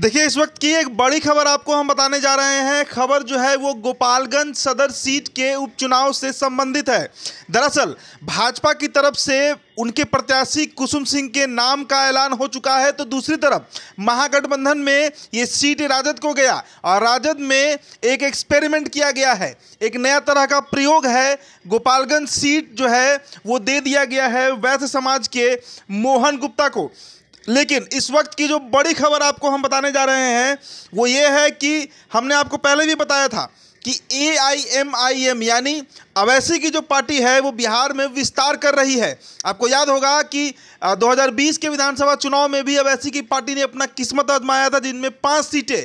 देखिए इस वक्त की एक बड़ी खबर आपको हम बताने जा रहे हैं खबर जो है वो गोपालगंज सदर सीट के उपचुनाव से संबंधित है दरअसल भाजपा की तरफ से उनके प्रत्याशी कुसुम सिंह के नाम का ऐलान हो चुका है तो दूसरी तरफ महागठबंधन में ये सीट राजद को गया और राजद में एक एक्सपेरिमेंट किया गया है एक नया तरह का प्रयोग है गोपालगंज सीट जो है वो दे दिया गया है वैश्य समाज के मोहन गुप्ता को लेकिन इस वक्त की जो बड़ी खबर आपको हम बताने जा रहे हैं वो ये है कि हमने आपको पहले भी बताया था कि ए आई एम आई एम यानी अवैसी की जो पार्टी है वो बिहार में विस्तार कर रही है आपको याद होगा कि 2020 के विधानसभा चुनाव में भी अवैसी की पार्टी ने अपना किस्मत आजमाया था जिनमें पाँच सीटें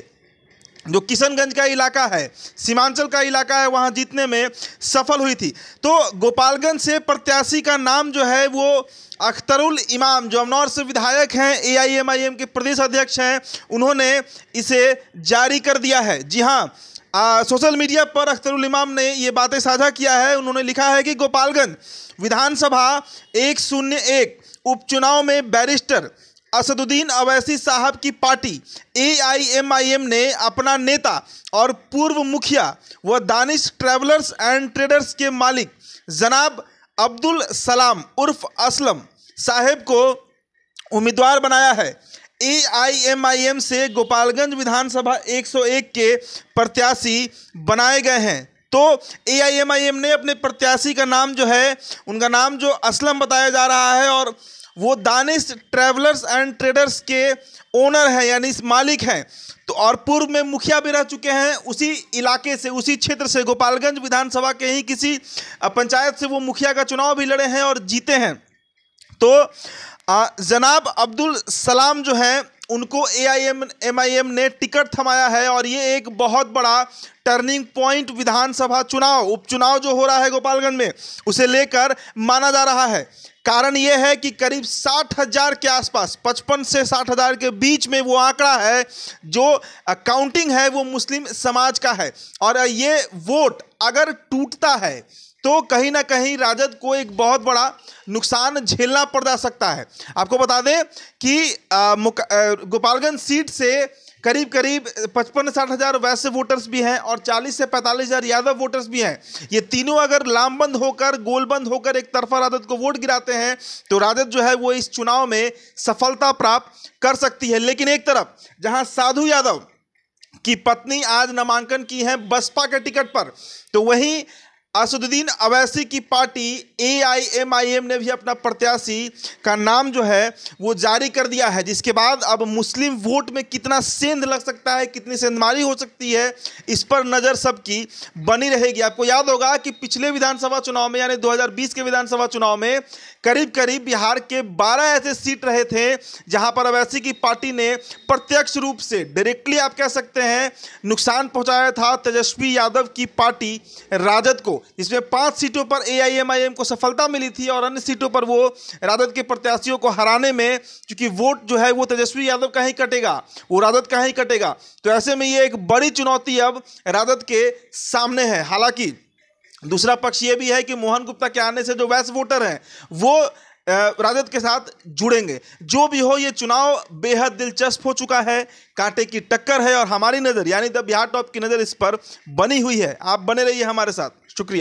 जो किशनगंज का इलाका है सीमांचल का इलाका है वहाँ जीतने में सफल हुई थी तो गोपालगंज से प्रत्याशी का नाम जो है वो अख्तरुल इमाम जो अमनौर से विधायक हैं एआईएमआईएम के प्रदेश अध्यक्ष हैं उन्होंने इसे जारी कर दिया है जी हाँ आ, सोशल मीडिया पर अख्तरुल इमाम ने ये बातें साझा किया है उन्होंने लिखा है कि गोपालगंज विधानसभा एक शून्य एक उपचुनाव में बैरिस्टर असदुद्दीन अवैसी साहब की पार्टी एआईएमआईएम ने अपना नेता और पूर्व मुखिया व दानिश ट्रैवलर्स एंड ट्रेडर्स के मालिक जनाब अब्दुल सलाम उर्फ असलम साहेब को उम्मीदवार बनाया है एआईएमआईएम से गोपालगंज विधानसभा 101 के प्रत्याशी बनाए गए हैं तो एआईएमआईएम ने अपने प्रत्याशी का नाम जो है उनका नाम जो असलम बताया जा रहा है और वो दानिश ट्रेवलर्स एंड ट्रेडर्स के ओनर हैं यानी मालिक हैं तो और पूर्व में मुखिया भी रह चुके हैं उसी इलाके से उसी क्षेत्र से गोपालगंज विधानसभा के ही किसी पंचायत से वो मुखिया का चुनाव भी लड़े हैं और जीते हैं तो जनाब अब्दुल सलाम जो हैं उनको A I M I M एम ने टिकट थमाया है और ये एक बहुत बड़ा टर्निंग पॉइंट विधानसभा चुनाव उपचुनाव जो हो रहा है गोपालगंज में उसे लेकर माना जा रहा है कारण यह है कि करीब साठ हजार के आसपास पचपन से साठ हजार के बीच में वो आंकड़ा है जो काउंटिंग है वो मुस्लिम समाज का है और ये वोट अगर टूटता है तो कहीं ना कहीं राजद को एक बहुत बड़ा नुकसान झेलना पड़ जा सकता है आपको बता दें कि गोपालगंज सीट से करीब करीब पचपन साठ हज़ार वैसे वोटर्स भी हैं और चालीस से पैंतालीस हज़ार यादव वोटर्स भी हैं ये तीनों अगर लामबंद होकर गोलबंद होकर एक तरफा राजद को वोट गिराते हैं तो राजद जो है वो इस चुनाव में सफलता प्राप्त कर सकती है लेकिन एक तरफ जहां साधु यादव की पत्नी आज नामांकन की है बसपा के टिकट पर तो वहीं असदुद्दीन अवैसी की पार्टी एआईएमआईएम ने भी अपना प्रत्याशी का नाम जो है वो जारी कर दिया है जिसके बाद अब मुस्लिम वोट में कितना सेंध लग सकता है कितनी सेंधमारी हो सकती है इस पर नज़र सबकी बनी रहेगी आपको याद होगा कि पिछले विधानसभा चुनाव में यानी 2020 के विधानसभा चुनाव में करीब करीब बिहार के 12 ऐसे सीट रहे थे जहाँ पर अवैसी की पार्टी ने प्रत्यक्ष रूप से डायरेक्टली आप कह सकते हैं नुकसान पहुँचाया था तेजस्वी यादव की पार्टी राजद को जिसमें पांच सीटों पर एआईएमआईएम को सफलता मिली थी और अन्य सीटों पर वो राजद के प्रत्याशियों को हराने में क्योंकि वोट जो है वो तेजस्वी यादव का ही कटेगा वो राजद का ही कटेगा तो ऐसे में ये एक बड़ी चुनौती अब राजद के सामने है हालांकि दूसरा पक्ष ये भी है कि मोहन गुप्ता के आने से जो वैस वोटर हैं वो राजद के साथ जुड़ेंगे जो भी हो ये चुनाव बेहद दिलचस्प हो चुका है कांटे की टक्कर है और हमारी नज़र यानी द बिहार टॉप की नज़र इस पर बनी हुई है आप बने रहिए हमारे साथ शुक्रिया